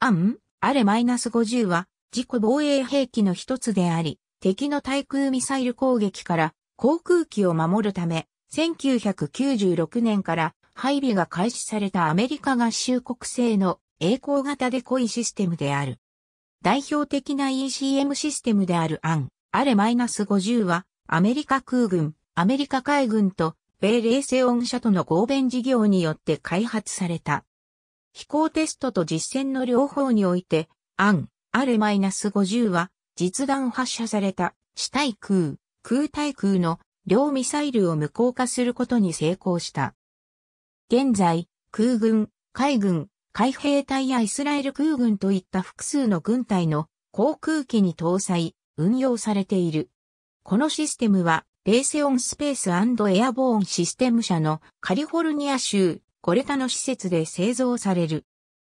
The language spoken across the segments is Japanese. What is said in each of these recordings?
アン、アレ -50 は自己防衛兵器の一つであり、敵の対空ミサイル攻撃から航空機を守るため、1996年から配備が開始されたアメリカ合衆国製の栄光型デコイシステムである。代表的な ECM システムであるアン、アレ -50 はアメリカ空軍、アメリカ海軍と米冷静音社との合弁事業によって開発された。飛行テストと実践の両方において、アン、アレ -50 は、実弾発射された、地対空、空対空の両ミサイルを無効化することに成功した。現在、空軍、海軍、海兵隊やイスラエル空軍といった複数の軍隊の航空機に搭載、運用されている。このシステムは、レーセオンスペースエアボーンシステム社のカリフォルニア州コレタの施設で製造される。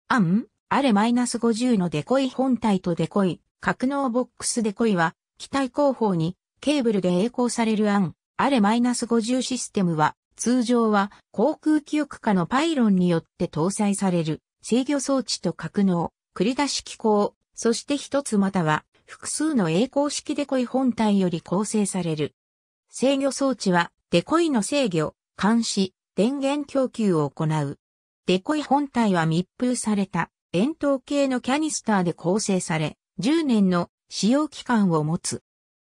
アン、アレ -50 のデコイ本体とデコイ、格納ボックスデコイは、機体後方にケーブルで栄光されるアン、アレ -50 システムは、通常は航空記憶下のパイロンによって搭載される制御装置と格納、繰り出し機構、そして一つまたは複数の栄光式デコイ本体より構成される。制御装置はデコイの制御、監視、電源供給を行う。デコイ本体は密封された円筒形のキャニスターで構成され、10年の使用期間を持つ。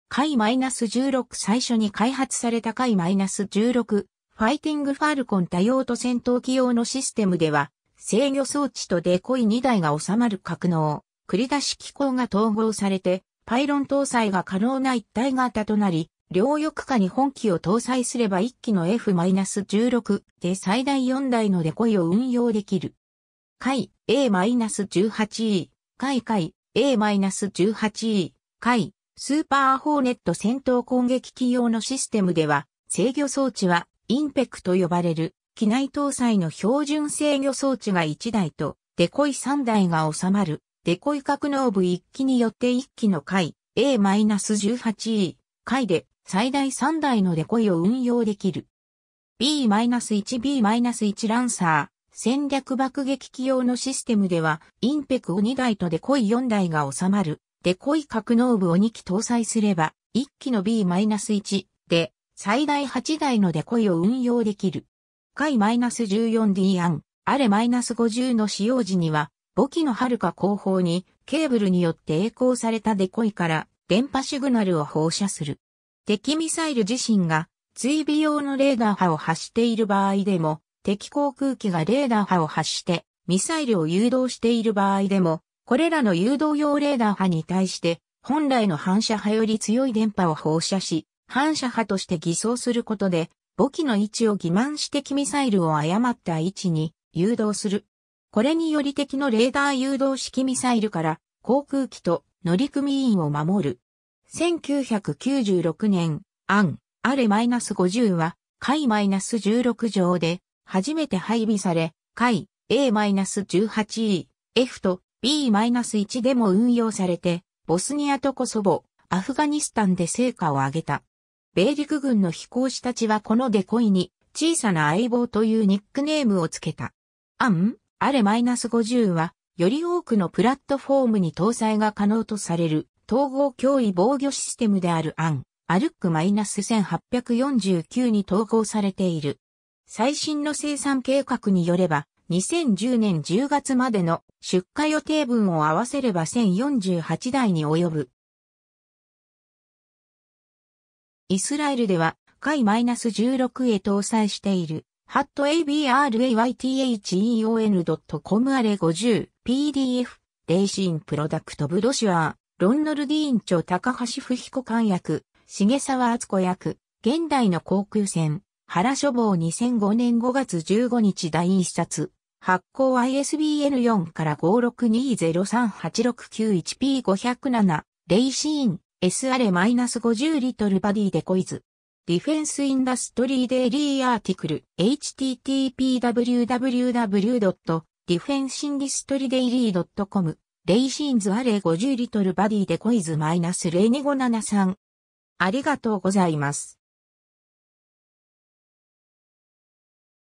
回 -16 最初に開発された回 -16 ファイティングファルコン多用途戦闘機用のシステムでは制御装置とデコイ2台が収まる格納、繰り出し機構が統合されてパイロン搭載が可能な一体型となり両翼下に本機を搭載すれば1機の F-16 で最大4台のデコイを運用できる。海 A-18E、海海 A-18E、海スーパーホーネット戦闘攻撃機用のシステムでは制御装置はインペクと呼ばれる機内搭載の標準制御装置が1台とデコイ3台が収まるデコイ格納部1機によって1機の海 A-18E、海で最大3台のデコイを運用できる。B-1B-1 ランサー、戦略爆撃機用のシステムでは、インペクを2台とデコイ4台が収まる、デコイ格納部を2機搭載すれば、1機の B-1 で、最大8台のデコイを運用できる。K-14D 案、アレ -50 の使用時には、母機の遥か後方にケーブルによって栄光されたデコイから電波シグナルを放射する。敵ミサイル自身が追尾用のレーダー波を発している場合でも、敵航空機がレーダー波を発してミサイルを誘導している場合でも、これらの誘導用レーダー波に対して本来の反射派より強い電波を放射し、反射波として偽装することで、母機の位置を欺瞞して敵ミサイルを誤った位置に誘導する。これにより敵のレーダー誘導式ミサイルから航空機と乗組員を守る。1996年、アン、アレ -50 は、ス -16 条で、初めて配備され、解 A-18E、F と B-1 でも運用されて、ボスニアとコソボ、アフガニスタンで成果を上げた。米陸軍の飛行士たちはこのデコイに、小さな相棒というニックネームをつけた。アン、アレ -50 は、より多くのプラットフォームに搭載が可能とされる統合脅威防御システムであるアン、アルック -1849 に統合されている。最新の生産計画によれば、2010年10月までの出荷予定分を合わせれば1048台に及ぶ。イスラエルでは、海 -16 へ搭載している、ハット a b r a y t h e o n c o m あれ 50pdf レーシンプロダクトブロシュアー。ロンノルディーン著高橋不彦官役、重沢敦子役、現代の航空船、原書房2005年5月15日第1冊、発行 ISBN4 から 56203869P507、レイシーン、SR-50 リトルバディデコイズ。ディフェンスインダストリーデイリーアーティクル http www.defenseindustrydaily.com レイシーンズアレ50リトルバディでコイズマイナス -0273。ありがとうございます。